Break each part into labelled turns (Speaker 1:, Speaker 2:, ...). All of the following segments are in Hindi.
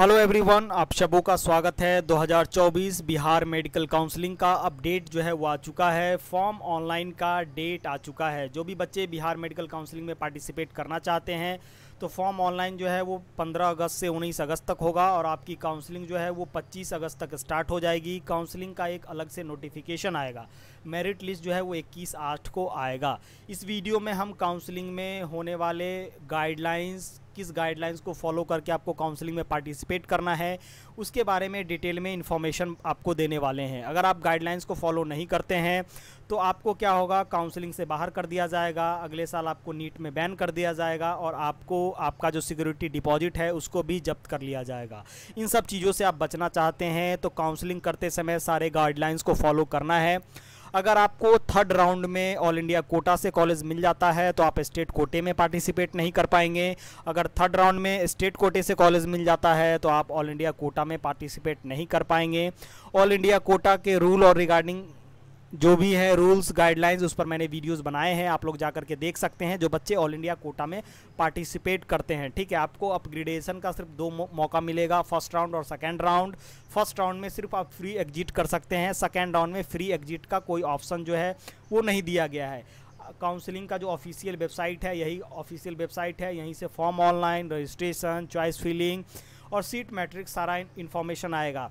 Speaker 1: हेलो एवरीवन आप सबों का स्वागत है 2024 बिहार मेडिकल काउंसलिंग का अपडेट जो है वो आ चुका है फॉर्म ऑनलाइन का डेट आ चुका है जो भी बच्चे बिहार मेडिकल काउंसलिंग में पार्टिसिपेट करना चाहते हैं तो फॉर्म ऑनलाइन जो है वो 15 अगस्त से 19 अगस्त तक होगा और आपकी काउंसलिंग जो है वो 25 अगस्त तक स्टार्ट हो जाएगी काउंसलिंग का एक अलग से नोटिफिकेशन आएगा मेरिट लिस्ट जो है वो 21 आठ को आएगा इस वीडियो में हम काउंसलिंग में होने वाले गाइडलाइंस किस गाइडलाइंस को फॉलो करके आपको काउंसलिंग में पार्टिसिपेट करना है उसके बारे में डिटेल में इन्फॉर्मेशन आपको देने वाले हैं अगर आप गाइडलाइंस को फॉलो नहीं करते हैं तो आपको क्या होगा काउंसलिंग से बाहर कर दिया जाएगा अगले साल आपको नीट में बैन कर दिया जाएगा और आपको आपका जो सिक्योरिटी डिपॉजिट है उसको भी जब्त कर लिया जाएगा इन सब चीज़ों से आप बचना चाहते हैं तो काउंसलिंग करते समय सारे गाइडलाइंस को फॉलो करना है अगर आपको थर्ड राउंड में ऑल इंडिया कोटा से कॉलेज मिल जाता है तो आप स्टेट कोटे में पार्टिसिपेट नहीं कर पाएंगे अगर थर्ड राउंड में स्टेट कोटे से कॉलेज मिल जाता है तो आप ऑल इंडिया कोटा में पार्टिसिपेट नहीं कर पाएंगे ऑल इंडिया कोटा के रूल और रिगार्डिंग जो भी है रूल्स गाइडलाइंस उस पर मैंने वीडियोस बनाए हैं आप लोग जा करके देख सकते हैं जो बच्चे ऑल इंडिया कोटा में पार्टिसिपेट करते हैं ठीक है आपको अपग्रेडेशन का सिर्फ दो मौका मिलेगा फर्स्ट राउंड और सेकेंड राउंड फर्स्ट राउंड में सिर्फ आप फ्री एग्जिट कर सकते हैं सेकेंड राउंड में फ्री एग्जिट का कोई ऑप्शन जो है वो नहीं दिया गया है काउंसिलिंग का जो ऑफिशियल वेबसाइट है यही ऑफिशियल वेबसाइट है यहीं से form online registration choice filling और सीट मैट्रिक्स सारा इन्फॉर्मेशन आएगा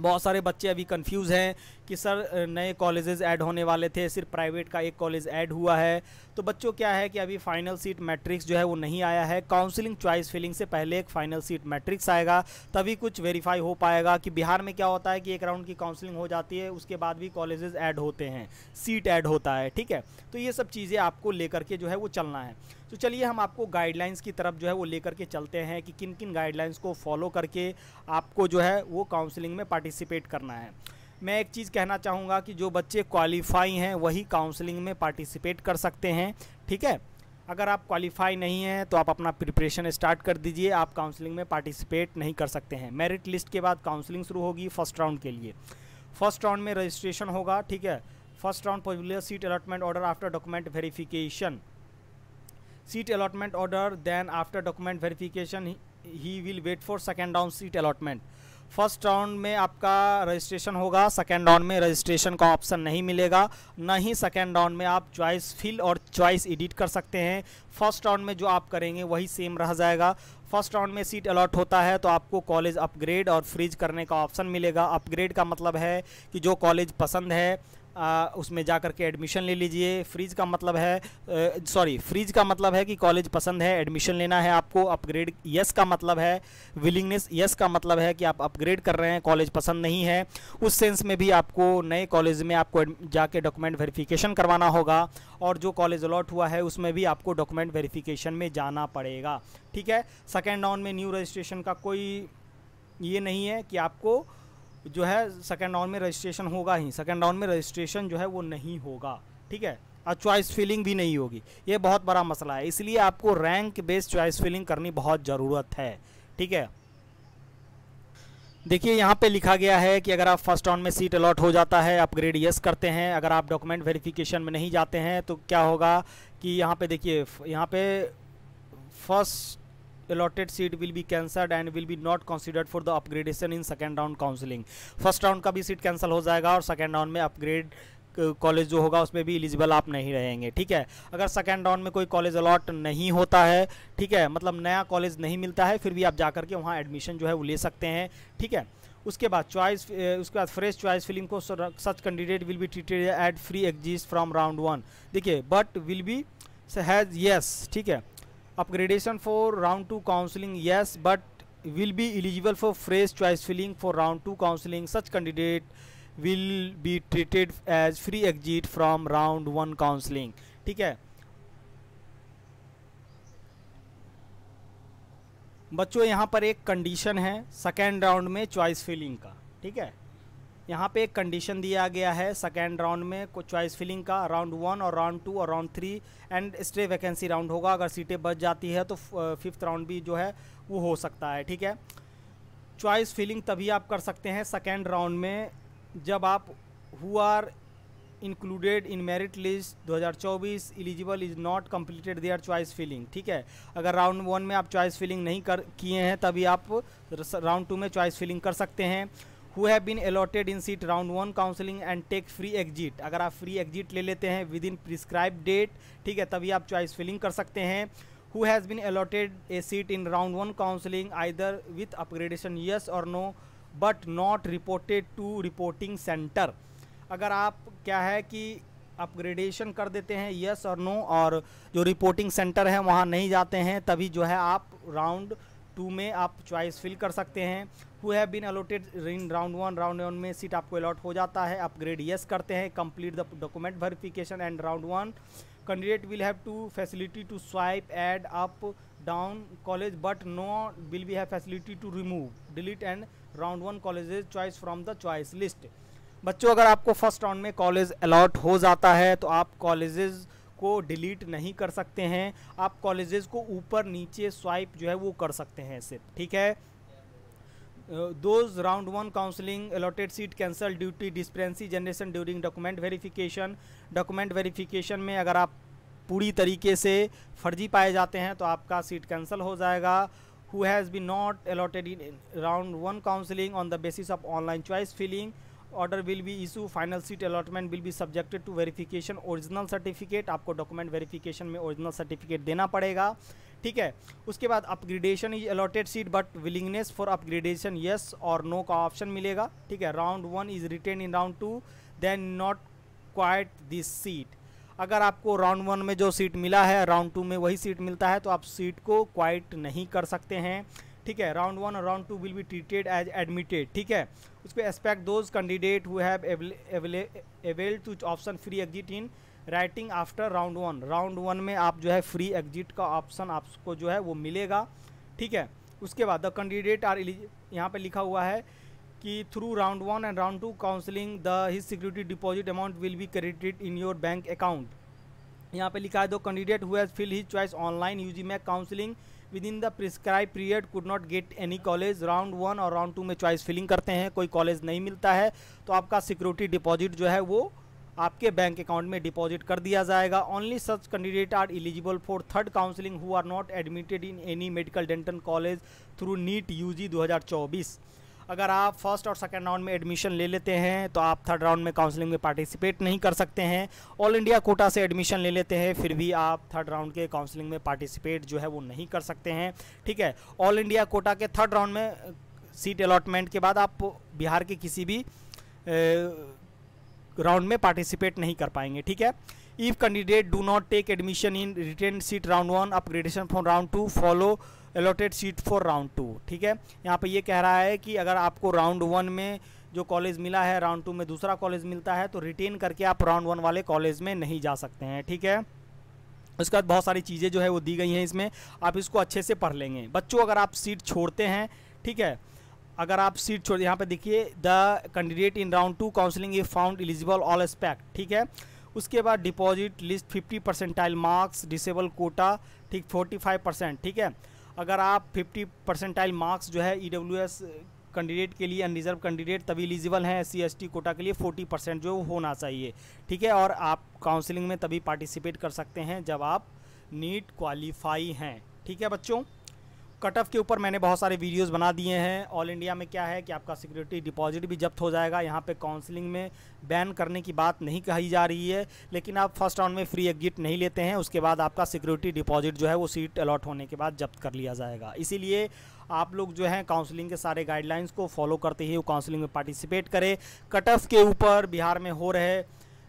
Speaker 1: बहुत सारे बच्चे अभी कंफ्यूज हैं कि सर नए कॉलेजेस ऐड होने वाले थे सिर्फ प्राइवेट का एक कॉलेज ऐड हुआ है तो बच्चों क्या है कि अभी फाइनल सीट मैट्रिक्स जो है वो नहीं आया है काउंसलिंग चॉइस फिलिंग से पहले एक फाइनल सीट मैट्रिक्स आएगा तभी कुछ वेरीफाई हो पाएगा कि बिहार में क्या होता है कि एक राउंड की काउंसलिंग हो जाती है उसके बाद भी कॉलेजेस ऐड होते हैं सीट ऐड होता है ठीक है तो ये सब चीज़ें आपको लेकर के जो है वो चलना है तो चलिए हम आपको गाइडलाइंस की तरफ जो है वो लेकर के चलते हैं कि किन किन गाइडलाइंस को फॉलो करके आपको जो है वो काउंसलिंग में पार्टिसिपेट करना है मैं एक चीज़ कहना चाहूँगा कि जो बच्चे क्वालिफाई हैं वही काउंसलिंग में पार्टिसिपेट कर सकते हैं ठीक है अगर आप क्वालिफाई नहीं हैं तो आप अपना प्रिपरेशन स्टार्ट कर दीजिए आप काउंसलिंग में पार्टिसिपेट नहीं कर सकते हैं मेरिट लिस्ट के बाद काउंसलिंग शुरू होगी फर्स्ट राउंड के लिए फर्स्ट राउंड में रजिस्ट्रेशन होगा ठीक है first round popular seat allotment order after document verification seat allotment order then after document verification he will wait for second round seat allotment first round में आपका रजिस्ट्रेशन होगा सेकेंड राउंड में रजिस्ट्रेशन का ऑप्शन नहीं मिलेगा ना ही सेकेंड राउंड में आप चॉइस फिल और चॉइस एडिट कर सकते हैं फर्स्ट राउंड में जो आप करेंगे वही सेम रह जाएगा फर्स्ट राउंड में सीट अलॉट होता है तो आपको कॉलेज अपग्रेड और फ्रीज करने का ऑप्शन मिलेगा अपग्रेड का मतलब है कि जो कॉलेज पसंद है आ, उसमें जा कर के एडमिशन ले लीजिए फ्रीज का मतलब है सॉरी फ्रीज का मतलब है कि कॉलेज पसंद है एडमिशन लेना है आपको अपग्रेड यस का मतलब है विलिंगनेस यस का मतलब है कि आप अपग्रेड कर रहे हैं कॉलेज पसंद नहीं है उस सेंस में भी आपको नए कॉलेज में आपको जाके डॉक्यूमेंट वेरिफिकेशन करवाना होगा और जो कॉलेज अलॉट हुआ है उसमें भी आपको डॉक्यूमेंट वेरीफिकेशन में जाना पड़ेगा ठीक है सेकेंड राउंड में न्यू रजिस्ट्रेशन का कोई ये नहीं है कि आपको जो है सेकेंड राउंड में रजिस्ट्रेशन होगा ही सेकेंड राउंड में रजिस्ट्रेशन जो है वो नहीं होगा ठीक है और चॉइस फिलिंग भी नहीं होगी ये बहुत बड़ा मसला है इसलिए आपको रैंक बेस्ड चॉइस फिलिंग करनी बहुत ज़रूरत है ठीक है देखिए यहाँ पे लिखा गया है कि अगर आप फर्स्ट राउंड में सीट अलॉट हो जाता है अपग्रेड यस करते हैं अगर आप डॉक्यूमेंट वेरिफिकेशन में नहीं जाते हैं तो क्या होगा कि यहाँ पे देखिए यहाँ पे first allotted seat will be cancelled and will be not considered for the upgradation in second round counselling first round का भी सीट कैंसिल हो जाएगा और सेकेंड राउंड में अपग्रेड कॉलेज जो होगा उसमें भी एलिजिबल आप नहीं रहेंगे ठीक है अगर सेकेंड राउंड में कोई कॉलेज अलॉट नहीं होता है ठीक है मतलब नया कॉलेज नहीं मिलता है फिर भी आप जा करके वहाँ एडमिशन जो है वो ले सकते हैं ठीक है उसके बाद चॉइस उसके बाद फ्रेश चॉइस फिल्म को such candidate will be treated at free exit from round one देखिए but will be has yes ठीक है upgradation for round two counselling yes but will be eligible for fresh choice filling for round two counselling such candidate will be treated as free exit from round one counselling ठीक है बच्चों यहाँ पर एक कंडीशन है सेकेंड राउंड में चॉइस फिलिंग का ठीक है यहाँ पे एक कंडीशन दिया गया है सेकेंड राउंड में कुछ चॉइस फिलिंग का राउंड वन और राउंड टू और round three and stay vacancy round होगा अगर सीटें बच जाती है तो फिफ्थ राउंड भी जो है वो हो सकता है ठीक है चॉइस फिलिंग तभी आप कर सकते हैं सेकेंड राउंड में जब आप who are included in merit list 2024 eligible is not completed their choice filling ठीक है अगर राउंड वन में आप चॉइस फिलिंग नहीं कर किए हैं तभी आप राउंड टू में चॉइस फिलिंग कर सकते हैं who have been allotted in seat round one counselling and take free exit अगर आप फ्री एग्जिट ले लेते हैं विद इन प्रिस्क्राइब डेट ठीक है तभी आप चॉइस फिलिंग कर सकते हैं who has been allotted a seat in round one counselling either with upgradation yes और no but not reported to reporting centre अगर आप क्या है कि अपग्रेडेशन कर देते हैं यस और नो और जो रिपोर्टिंग सेंटर है वहाँ नहीं जाते हैं तभी जो है आप राउंड टू में आप चॉइस फिल कर सकते हैं who have been allotted in round one round one में सीट आपको अलॉट हो जाता है अपग्रेड येस करते हैं complete the document verification and round one candidate will have to facility to swipe add up down college but no will we have facility to remove delete and round one colleges choice from the choice list बच्चों अगर आपको फर्स्ट राउंड में कॉलेज अलॉट हो जाता है तो आप कॉलेज को डिलीट नहीं कर सकते हैं आप कॉलेजेस को ऊपर नीचे स्वाइप जो है वो कर सकते हैं सिर्फ ठीक है those round one counselling allotted seat cancel duty dispensary generation during document verification document verification में अगर आप पूरी तरीके से फर्जी पाए जाते हैं तो आपका सीट कैंसिल हो जाएगा who has be not allotted in round one counselling on the basis of online choice filling order will be issue final seat allotment will be subjected to verification original certificate आपको डॉक्यूमेंट वेरीफिकेशन में ओरिजिनल सर्टिफिकेट देना पड़ेगा ठीक है उसके बाद upgradation is allotted seat but willingness for upgradation yes और नो का ऑप्शन मिलेगा ठीक है round one is retain in round two then not quite this seat अगर आपको राउंड वन में जो सीट मिला है राउंड टू में वही सीट मिलता है तो आप सीट को क्वाइट नहीं कर सकते हैं ठीक है राउंड वन और round two will be treated as admitted ठीक है उस पर expect those candidate who have avail to option free exit in writing after round one round one में आप जो है फ्री एग्जिट का ऑप्शन आपको जो है वो मिलेगा ठीक है उसके बाद द कैंडिडेट आर यहाँ पे लिखा हुआ है कि through round one and round two counselling the his security deposit amount will be credited in your bank account यहाँ पे लिखा है दो candidate who fill his choice online UG mac counselling within the prescribe period could not get any college round one और राउंड टू में चॉइस फिलिंग करते हैं कोई कॉलेज नहीं मिलता है तो आपका सिक्योरिटी डिपॉजिट जो है वो आपके बैंक अकाउंट में डिपॉजिट कर दिया जाएगा only such candidate are eligible for third counselling who are not admitted in any medical dental college through NEET U G अगर आप फर्स्ट और सेकेंड राउंड में एडमिशन ले लेते हैं तो आप थर्ड राउंड में काउंसलिंग में पार्टिसिपेट नहीं कर सकते हैं ऑल इंडिया कोटा से एडमिशन ले लेते हैं फिर भी आप थर्ड राउंड के काउंसलिंग में पार्टिसिपेट जो है वो नहीं कर सकते हैं ठीक है ऑल इंडिया कोटा के थर्ड राउंड में सीट अलॉटमेंट के बाद आप बिहार के किसी भी ए, राउंड में पार्टिसिपेट नहीं कर पाएंगे ठीक है if candidate do not take admission in return seat round one upgradation for round two follow allotted seat for round two ठीक है यहाँ पे ये कह रहा है कि अगर आपको राउंड वन में जो कॉलेज मिला है राउंड टू में दूसरा कॉलेज मिलता है तो रिटेन करके आप राउंड वन वाले कॉलेज में नहीं जा सकते हैं ठीक है उसके बाद बहुत सारी चीज़ें जो है वो दी गई हैं इसमें आप इसको अच्छे से पढ़ लेंगे बच्चों अगर आप सीट छोड़ते हैं ठीक है अगर आप सीट छोड़ यहाँ पे देखिए the candidate in round two counselling ये फाउंड एलिजिबल ऑल एस्पेक्ट ठीक है उसके बाद deposit list 50 percentile marks disable quota ठीक 45 परसेंट ठीक है अगर आप 50 परसेंटाइल मार्क्स जो है ई e कैंडिडेट के लिए अनरिजर्व कैंडिडेट तभी एलिजिबल हैं सी एस कोटा के लिए 40 परसेंट जो होना चाहिए ठीक है और आप काउंसलिंग में तभी पार्टिसिपेट कर सकते हैं जब आप नीट क्वालिफाई हैं ठीक है बच्चों कट ऑफ के ऊपर मैंने बहुत सारे वीडियोस बना दिए हैं ऑल इंडिया में क्या है कि आपका सिक्योरिटी डिपॉजिट भी जब्त हो जाएगा यहाँ पे काउंसलिंग में बैन करने की बात नहीं कही जा रही है लेकिन आप फर्स्ट राउंड में फ्री एग्जिट नहीं लेते हैं उसके बाद आपका सिक्योरिटी डिपॉजिट जो है वो सीट अलॉट होने के बाद जब्त कर लिया जाएगा इसीलिए आप लोग जो है काउंसलिंग के सारे गाइडलाइंस को फॉलो करते ही वो काउंसलिंग में पार्टिसिपेट करें कट ऑफ के ऊपर बिहार में हो रहे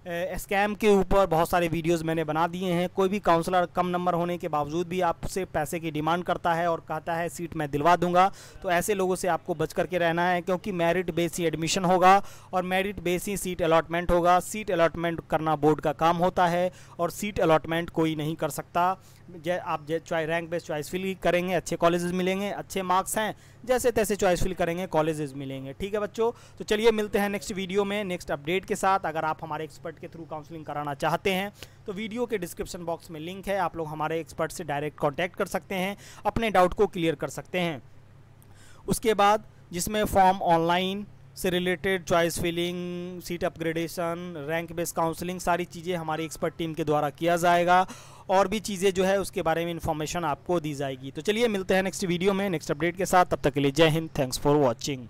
Speaker 1: स्कैम के ऊपर बहुत सारे वीडियोस मैंने बना दिए हैं कोई भी काउंसलर कम नंबर होने के बावजूद भी आपसे पैसे की डिमांड करता है और कहता है सीट मैं दिलवा दूंगा तो ऐसे लोगों से आपको बच करके रहना है क्योंकि मेरिट बेस ही एडमिशन होगा और मेरिट बेस ही सीट अलाटमेंट होगा सीट अलाटमेंट करना बोर्ड का काम होता है और सीट अलाटमेंट कोई नहीं कर सकता जै, आप choice rank base choice fill करेंगे अच्छे कॉलेजेस मिलेंगे अच्छे मार्क्स हैं जैसे तैसे चॉइस फिल करेंगे कॉलेजेस मिलेंगे ठीक है बच्चों तो चलिए मिलते हैं नेक्स्ट वीडियो में नेक्स्ट अपडेट के साथ अगर आप हमारे एक्सपर्ट एक्सपर्ट के थ्रू काउंसलिंग कराना चाहते हैं तो वीडियो के डिस्क्रिप्शन बॉक्स में लिंक है आप लोग हमारे एक्सपर्ट से डायरेक्ट कॉन्टैक्ट कर सकते हैं अपने डाउट को क्लियर कर सकते हैं उसके बाद जिसमें फॉर्म ऑनलाइन से related choice filling seat upgradation rank based counselling सारी चीज़ें हमारी एक्सपर्ट टीम के द्वारा किया जाएगा और भी चीज़ें जो है उसके बारे में इन्फॉर्मेशन आपको दी जाएगी तो चलिए मिलते हैं नेक्स्ट वीडियो में नेक्स्ट अपडेट के साथ तब तक के लिए जय हिंद थैंक्स फॉर वॉचिंग